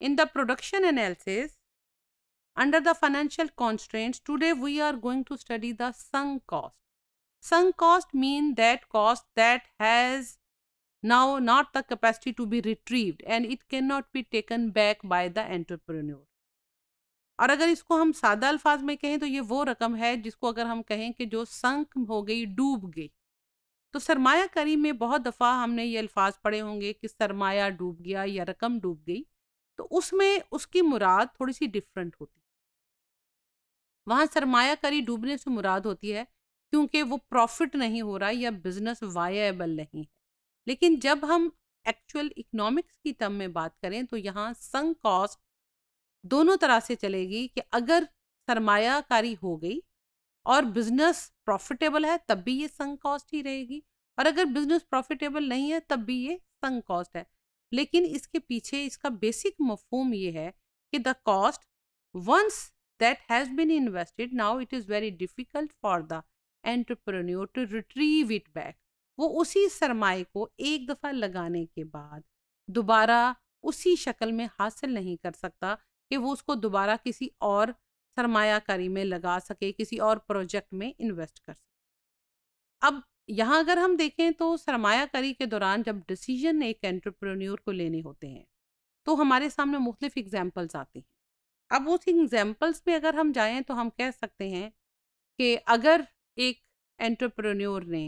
In the production analysis, under the financial constraints, today we are going to study the sunk cost. Sunk cost mean that cost that has now not the capacity to be retrieved and it cannot be taken back by the entrepreneur. और अगर इसको हम सादा अल्फाज में कहें तो ये वो रकम है जिसको अगर हम कहें कि जो संक हो गई डूब गई तो सरमायाकारी में बहुत दफ़ा हमने ये अल्फाज पढ़े होंगे कि सरमाया डूब गया या रकम डूब गई तो उसमें उसकी मुराद थोड़ी सी डिफरेंट होती है वहाँ सरमायाकारी डूबने से मुराद होती है क्योंकि वो प्रॉफिट नहीं हो रहा या बिजनेस वायबल नहीं है लेकिन जब हम एक्चुअल इकोनॉमिक्स की टर्म में बात करें तो यहाँ संग कॉस्ट दोनों तरह से चलेगी कि अगर सरमायाकारी हो गई और बिजनेस प्रॉफिटेबल है तब भी ये संग कॉस्ट ही रहेगी और अगर बिजनेस प्रॉफिटेबल नहीं है तब भी ये संग कॉस्ट है लेकिन इसके पीछे इसका बेसिक मफहम ये है कि the cost once that has been invested now it is very difficult for the entrepreneur to retrieve it back वो उसी सरमाए को एक दफ़ा लगाने के बाद दोबारा उसी शक्ल में हासिल नहीं कर सकता कि वो उसको दोबारा किसी और सरमाकारी में लगा सके किसी और प्रोजेक्ट में इन्वेस्ट कर सके अब यहाँ अगर हम देखें तो सरमायाकारी के दौरान जब डिसीजन एक एंटरप्रेन्योर को लेने होते हैं तो हमारे सामने मुख्तफ एग्जाम्पल्स आते हैं अब उस एग्जाम्पल्स में अगर हम जाएँ तो हम कह सकते हैं कि अगर एक एंट्रप्रोर ने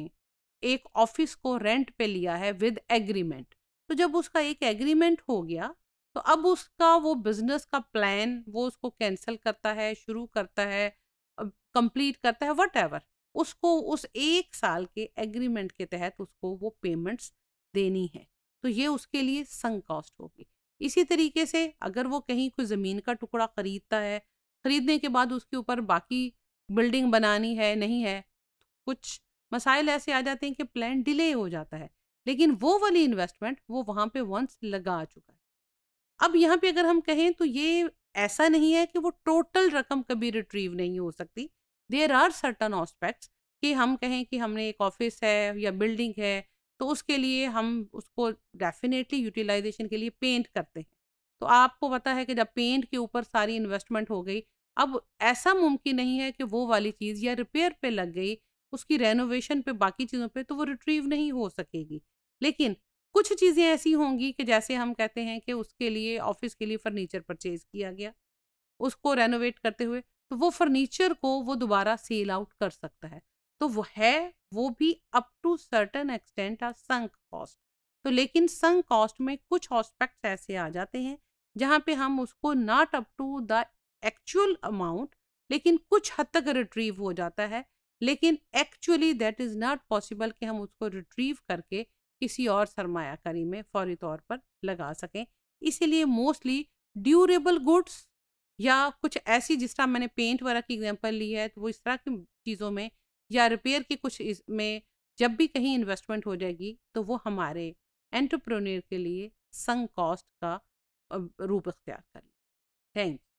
एक ऑफिस को रेंट पे लिया है विद एग्रीमेंट तो जब उसका एक एग्रीमेंट हो गया तो अब उसका वो बिजनेस का प्लान वो उसको कैंसिल करता है शुरू करता है कंप्लीट करता है वट एवर उसको उस एक साल के एग्रीमेंट के तहत उसको वो पेमेंट्स देनी है तो ये उसके लिए संग कॉस्ट होगी इसी तरीके से अगर वो कहीं कोई ज़मीन का टुकड़ा ख़रीदता है ख़रीदने के बाद उसके ऊपर बाकी बिल्डिंग बनानी है नहीं है कुछ मसाइल ऐसे आ जाते हैं कि प्लान डिले हो जाता है लेकिन वो वाली इन्वेस्टमेंट वो वहाँ पे वंस लगा चुका है अब यहाँ पे अगर हम कहें तो ये ऐसा नहीं है कि वो टोटल रकम कभी रिट्रीव नहीं हो सकती देर आर सर्टन ऑस्पेक्ट्स कि हम कहें कि हमने एक ऑफिस है या बिल्डिंग है तो उसके लिए हम उसको डेफिनेटली यूटिलाइजेशन के लिए पेंट करते हैं तो आपको पता है कि जब पेंट के ऊपर सारी इन्वेस्टमेंट हो गई अब ऐसा मुमकिन नहीं है कि वो वाली चीज़ या रिपेयर पे लग गई उसकी रेनोवेशन पे बाकी चीज़ों पे तो वो रिट्रीव नहीं हो सकेगी लेकिन कुछ चीज़ें ऐसी होंगी कि जैसे हम कहते हैं कि उसके लिए ऑफिस के लिए फर्नीचर परचेज किया गया उसको रेनोवेट करते हुए तो वो फर्नीचर को वो दोबारा सेल आउट कर सकता है तो वो है वो भी up to certain extent a sunk cost तो लेकिन संक कॉस्ट में कुछ हॉस्पेक्ट्स ऐसे आ जाते हैं जहाँ पे हम उसको not up to the actual amount लेकिन कुछ हद तक रिट्रीव हो जाता है लेकिन actually that is not possible कि हम उसको रिट्रीव करके किसी और सरमाकारी में फौरी तौर पर लगा सकें इसीलिए मोस्टली ड्यूरेबल गुड्स या कुछ ऐसी जिस तरह मैंने पेंट वगैरह की एग्जाम्पल ली है तो वो इस तरह की चीज़ों में या रिपेयर की कुछ इसमें जब भी कहीं इन्वेस्टमेंट हो जाएगी तो वो हमारे एंटरप्रेन्योर के लिए संग कॉस्ट का रूप अख्तियार कर ले थैंक यू